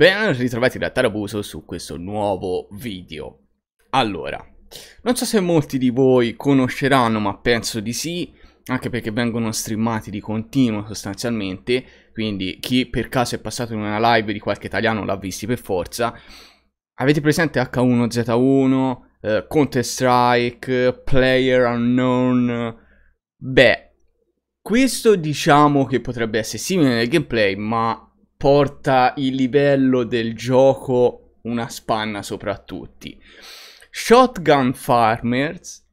Ben ritrovati da Tarabuso su questo nuovo video. Allora, non so se molti di voi conosceranno, ma penso di sì, anche perché vengono streamati di continuo sostanzialmente, quindi chi per caso è passato in una live di qualche italiano l'ha visti per forza. Avete presente H1Z1, eh, Counter Strike, Player Unknown? Beh, questo diciamo che potrebbe essere simile nel gameplay, ma porta il livello del gioco una spanna sopra tutti. Shotgun Farmers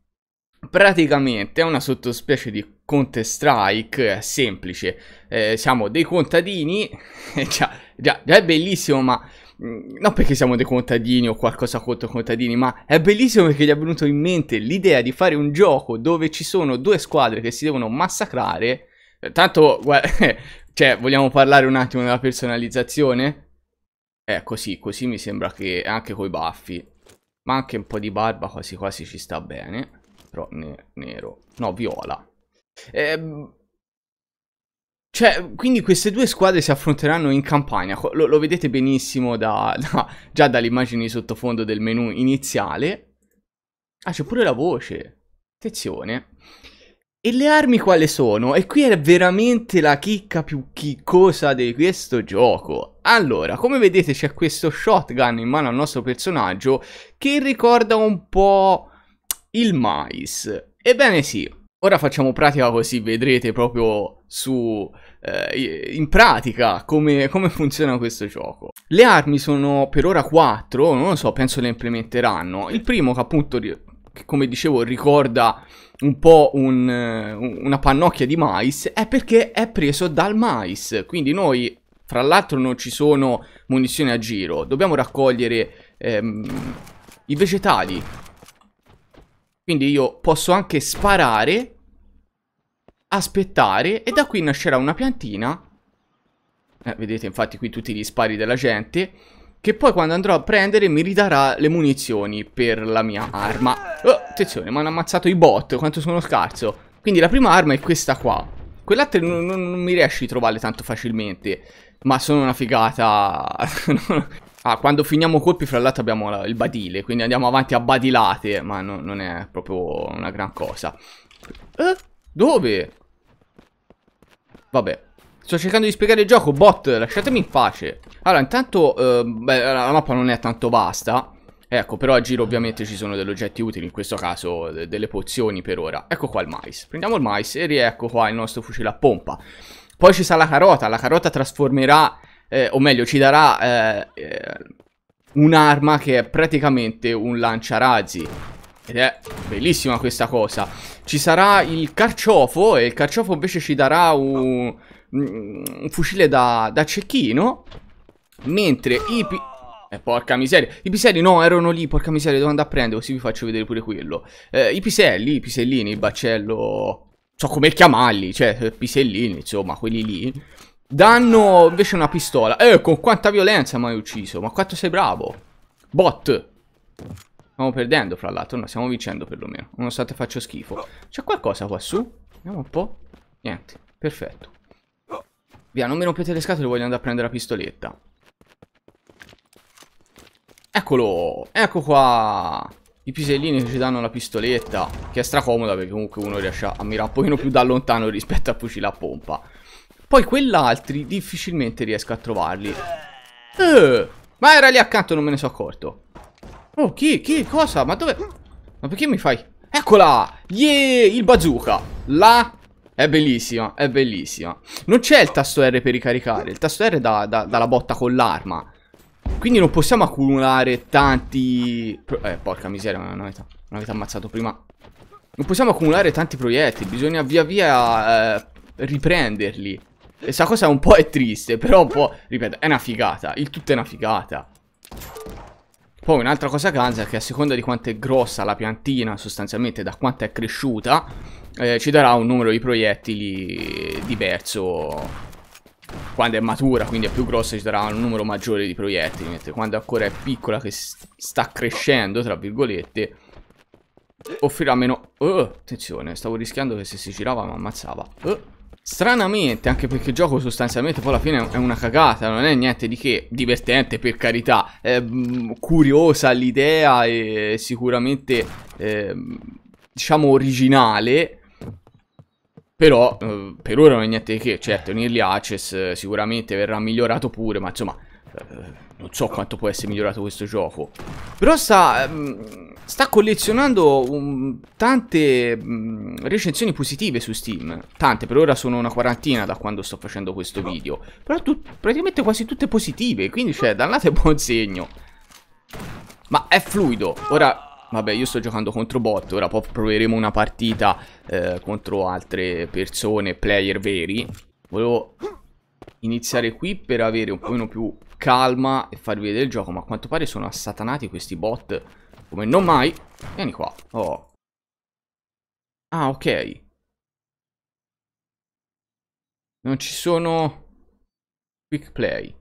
praticamente è una sottospecie di Counter Strike è semplice. Eh, siamo dei contadini, eh, già, già, già, è bellissimo, ma mm, non perché siamo dei contadini o qualcosa contro contadini, ma è bellissimo perché gli è venuto in mente l'idea di fare un gioco dove ci sono due squadre che si devono massacrare eh, tanto, cioè, vogliamo parlare un attimo della personalizzazione? Eh, così, così mi sembra che anche coi baffi, ma anche un po' di barba quasi quasi ci sta bene. Però ne nero, no, viola. Eh, cioè, quindi queste due squadre si affronteranno in campagna. Lo, lo vedete benissimo da, da, già dall'immagine di sottofondo del menu iniziale. Ah, c'è pure la voce. Attenzione. E le armi quali sono? E qui è veramente la chicca più chiccosa di questo gioco. Allora, come vedete c'è questo shotgun in mano al nostro personaggio che ricorda un po' il mais. Ebbene sì, ora facciamo pratica così vedrete proprio su... Eh, in pratica come, come funziona questo gioco. Le armi sono per ora 4, non lo so, penso le implementeranno. Il primo che appunto che come dicevo ricorda un po' un, eh, una pannocchia di mais, è perché è preso dal mais. Quindi noi, fra l'altro, non ci sono munizioni a giro, dobbiamo raccogliere ehm, i vegetali. Quindi io posso anche sparare, aspettare e da qui nascerà una piantina. Eh, vedete infatti qui tutti gli spari della gente che poi quando andrò a prendere mi ridarà le munizioni per la mia arma Oh, attenzione, mi hanno ammazzato i bot, quanto sono scarso Quindi la prima arma è questa qua Quell'altra non, non, non mi riesci a trovarle tanto facilmente Ma sono una figata Ah, quando finiamo colpi fra l'altro abbiamo la, il badile Quindi andiamo avanti a badilate Ma no, non è proprio una gran cosa eh? Dove? Vabbè Sto cercando di spiegare il gioco, bot, lasciatemi in pace. Allora, intanto, eh, beh, la mappa non è tanto vasta. Ecco, però a giro ovviamente ci sono degli oggetti utili, in questo caso delle pozioni per ora. Ecco qua il mais. Prendiamo il mais e riecco qua il nostro fucile a pompa. Poi ci sarà la carota, la carota trasformerà, eh, o meglio, ci darà eh, un'arma che è praticamente un lanciarazzi. Ed è bellissima questa cosa. Ci sarà il carciofo e il carciofo invece ci darà un Mm, un fucile da, da cecchino. Mentre i... Pi eh, porca miseria. I piselli no, erano lì, porca miseria, devo andare a prendere, così vi faccio vedere pure quello. Eh, I piselli, i pisellini, il baccello... So come chiamarli, cioè, eh, pisellini, insomma, quelli lì. Danno invece una pistola. Eh, con quanta violenza mi hai ucciso, ma quanto sei bravo. Bot. Stiamo perdendo, fra l'altro, no, stiamo vincendo perlomeno. Nonostante faccio schifo. C'è qualcosa qua su? Vediamo un po'. Niente, perfetto. Via, non mi rompete le scatole, voglio andare a prendere la pistoletta. Eccolo! Ecco qua! I pisellini che ci danno la pistoletta, che è stracomoda perché comunque uno riesce a mirare un pochino più da lontano rispetto a fucile a pompa. Poi quell'altri difficilmente riesco a trovarli. Eh, ma era lì accanto, non me ne sono accorto. Oh, chi? Chi? Cosa? Ma dove? Ma perché mi fai? Eccola! Yeah! Il bazooka! La è bellissima, è bellissima. Non c'è il tasto R per ricaricare, il tasto R dà, dà, dà la botta con l'arma. Quindi non possiamo accumulare tanti... Eh, porca miseria, ma non avete, non avete ammazzato prima. Non possiamo accumulare tanti proiettili, bisogna via via eh, riprenderli. Questa cosa un po' è triste, però un po', ripeto, è una figata. Il tutto è una figata. Poi un'altra cosa ganza è che a seconda di quanto è grossa la piantina, sostanzialmente da quanto è cresciuta, eh, ci darà un numero di proiettili diverso. Quando è matura, quindi è più grossa, ci darà un numero maggiore di proiettili, mentre quando ancora è piccola, che sta crescendo, tra virgolette, offrirà meno... Oh, attenzione, stavo rischiando che se si girava mi ammazzava. Oh. Stranamente, anche perché il gioco sostanzialmente poi alla fine è una cagata, non è niente di che divertente per carità, è mm, curiosa l'idea e sicuramente eh, diciamo originale, però eh, per ora non è niente di che, certo in Early Access eh, sicuramente verrà migliorato pure, ma insomma... Eh, non so quanto può essere migliorato questo gioco. Però sta, ehm, sta collezionando um, tante mm, recensioni positive su Steam. Tante, per ora sono una quarantina da quando sto facendo questo video. Però tu, praticamente quasi tutte positive, quindi cioè, da lato è buon segno. Ma è fluido. Ora Vabbè, io sto giocando contro bot, ora poi proveremo una partita eh, contro altre persone, player veri. Volevo iniziare qui per avere un po' più calma e farvi vedere il gioco. Ma a quanto pare sono assatanati questi bot. Come non mai. Vieni qua. Oh. Ah, ok. Non ci sono quick play.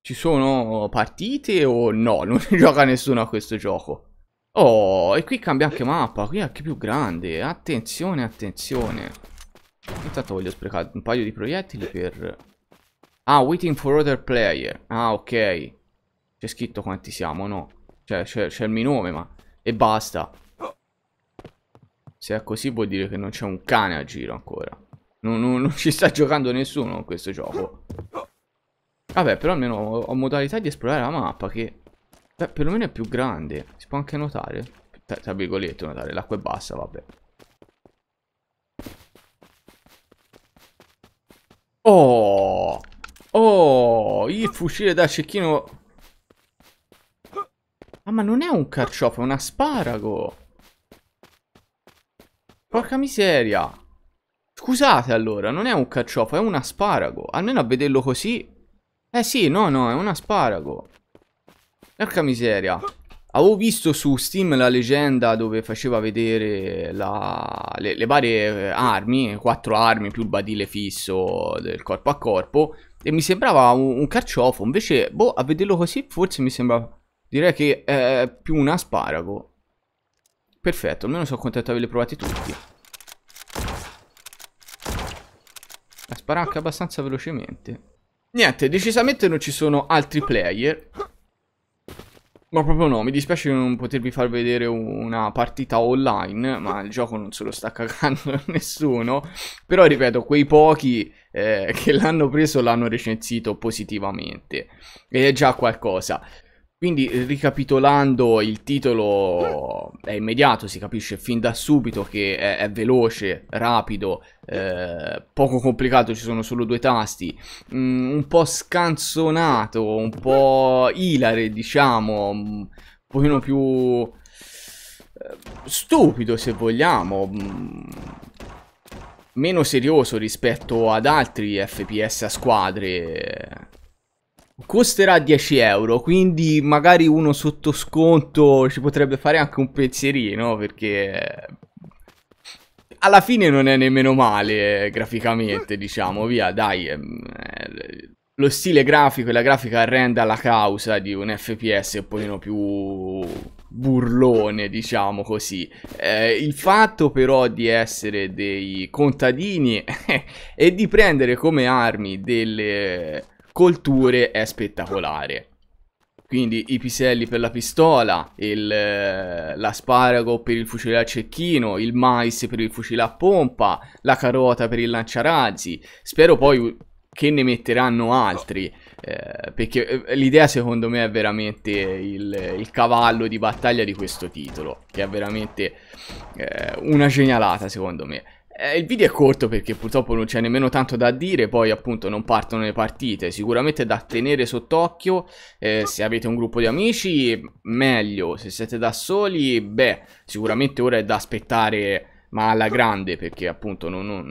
Ci sono partite o no? Non gioca nessuno a questo gioco. Oh, e qui cambia anche mappa. Qui è anche più grande. Attenzione, attenzione. Intanto voglio sprecare un paio di proiettili per Ah, waiting for other player. Ah, ok. C'è scritto quanti siamo, no? Cioè, c'è il mio nome, ma... E basta. Se è così vuol dire che non c'è un cane a giro ancora. Non, non, non ci sta giocando nessuno in questo gioco. Vabbè, però almeno ho, ho modalità di esplorare la mappa che... Beh, perlomeno è più grande. Si può anche notare. Tra, tra virgolette, notare. L'acqua è bassa, vabbè. Oh! Oh, il fucile da cecchino. Ah, ma non è un carciofo, è un asparago. Porca miseria. Scusate allora, non è un carciofo, è un asparago. Almeno a vederlo così. Eh sì, no, no, è un asparago. Porca miseria. Avevo visto su Steam la leggenda dove faceva vedere la... le, le varie armi, quattro armi più il badile fisso del corpo a corpo e mi sembrava un, un carciofo, invece, boh, a vederlo così forse mi sembra, direi che è più un asparago. Perfetto, almeno sono contento di averli provati tutti. La sparanca abbastanza velocemente. Niente, decisamente non ci sono altri player. Ma proprio no, mi dispiace non potervi far vedere una partita online, ma il gioco non se lo sta cagando nessuno. Però ripeto, quei pochi eh, che l'hanno preso l'hanno recensito positivamente. Ed è già qualcosa. Quindi eh, ricapitolando il titolo è immediato, si capisce fin da subito che è, è veloce, rapido, eh, poco complicato, ci sono solo due tasti, mm, un po' scanzonato, un po' ilare diciamo, un pochino più eh, stupido se vogliamo, mm, meno serioso rispetto ad altri FPS a squadre Costerà 10 euro, quindi magari uno sotto sconto ci potrebbe fare anche un pensierino, perché alla fine non è nemmeno male eh, graficamente, diciamo, via, dai. Ehm, eh, lo stile grafico e la grafica rende la causa di un FPS un pochino più burlone, diciamo così. Eh, il fatto però di essere dei contadini e di prendere come armi delle colture è spettacolare. Quindi i piselli per la pistola, eh, l'asparago per il fucile a cecchino, il mais per il fucile a pompa, la carota per il lanciarazzi. Spero poi che ne metteranno altri. Eh, perché eh, l'idea secondo me è veramente il, il, cavallo di battaglia di questo titolo. Che è veramente eh, una genialata secondo me. Eh, il video è corto perché purtroppo non c'è nemmeno tanto da dire, poi appunto non partono le partite, sicuramente da tenere sott'occhio, eh, se avete un gruppo di amici meglio, se siete da soli, beh, sicuramente ora è da aspettare ma alla grande perché appunto non, non,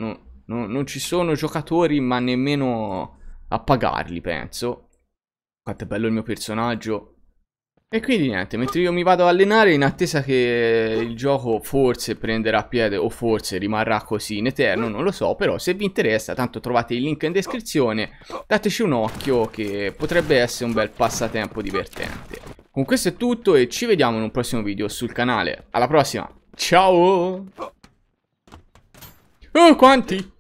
non, non ci sono giocatori ma nemmeno a pagarli penso. Quanto è bello il mio personaggio, e quindi niente, mentre io mi vado ad allenare in attesa che il gioco forse prenderà piede o forse rimarrà così in eterno, non lo so, però se vi interessa tanto trovate il link in descrizione, dateci un occhio che potrebbe essere un bel passatempo divertente. Con questo è tutto e ci vediamo in un prossimo video sul canale. Alla prossima, ciao! Oh, quanti!